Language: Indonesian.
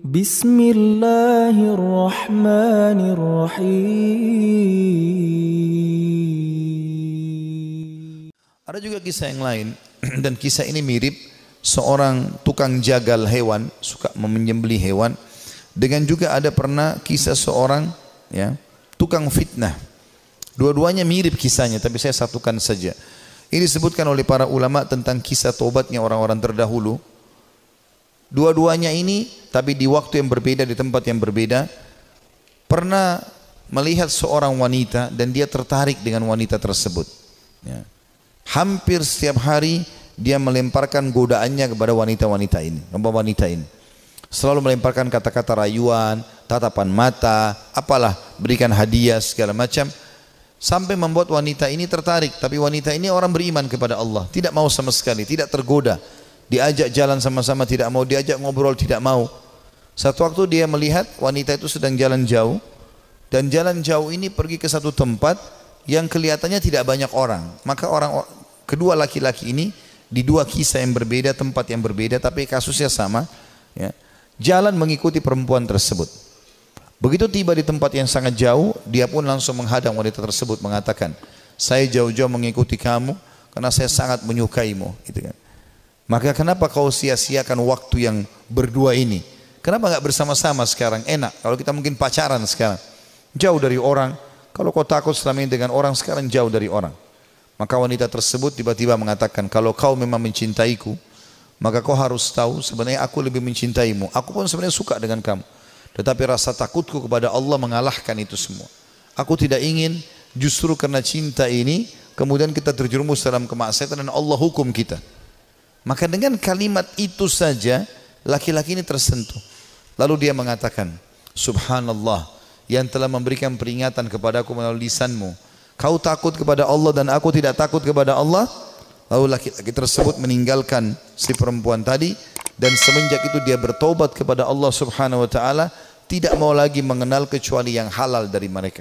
Bismillahirrahmanirrahim. Ada juga kisah yang lain dan kisah ini mirip seorang tukang jagal hewan suka menyembelih hewan dengan juga ada pernah kisah seorang ya tukang fitnah dua-duanya mirip kisahnya tapi saya satukan saja ini disebutkan oleh para ulama tentang kisah tobatnya orang-orang terdahulu Dua-duanya ini tapi di waktu yang berbeda, di tempat yang berbeda pernah melihat seorang wanita dan dia tertarik dengan wanita tersebut. Ya. Hampir setiap hari dia melemparkan godaannya kepada wanita-wanita ini, nomor wanita ini. Selalu melemparkan kata-kata rayuan, tatapan mata, apalah berikan hadiah segala macam sampai membuat wanita ini tertarik tapi wanita ini orang beriman kepada Allah tidak mau sama sekali tidak tergoda Diajak jalan sama-sama tidak mau, diajak ngobrol tidak mau. Satu waktu dia melihat wanita itu sedang jalan jauh dan jalan jauh ini pergi ke satu tempat yang kelihatannya tidak banyak orang. Maka orang kedua laki-laki ini di dua kisah yang berbeda, tempat yang berbeda tapi kasusnya sama, ya. Jalan mengikuti perempuan tersebut. Begitu tiba di tempat yang sangat jauh, dia pun langsung menghadang wanita tersebut mengatakan, "Saya jauh-jauh mengikuti kamu karena saya sangat menyukaimu." Gitu kan. Maka kenapa kau sia-siakan waktu yang berdua ini? Kenapa nggak bersama-sama sekarang? Enak. Kalau kita mungkin pacaran sekarang. Jauh dari orang. Kalau kau takut selama ini dengan orang, sekarang jauh dari orang. Maka wanita tersebut tiba-tiba mengatakan, kalau kau memang mencintaiku, maka kau harus tahu sebenarnya aku lebih mencintaimu. Aku pun sebenarnya suka dengan kamu. Tetapi rasa takutku kepada Allah mengalahkan itu semua. Aku tidak ingin justru karena cinta ini, kemudian kita terjerumus dalam kemaksiatan dan Allah hukum kita. Maka dengan kalimat itu saja laki-laki ini tersentuh. Lalu dia mengatakan, Subhanallah yang telah memberikan peringatan kepadaku melalui lisanmu. Kau takut kepada Allah dan aku tidak takut kepada Allah. Lalu laki-laki tersebut meninggalkan si perempuan tadi dan semenjak itu dia bertobat kepada Allah Subhanahu wa taala, tidak mau lagi mengenal kecuali yang halal dari mereka.